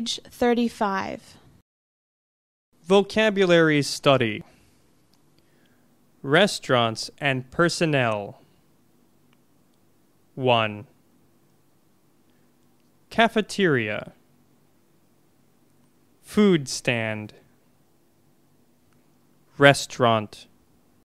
page 35. Vocabulary Study Restaurants and Personnel 1. Cafeteria Food stand Restaurant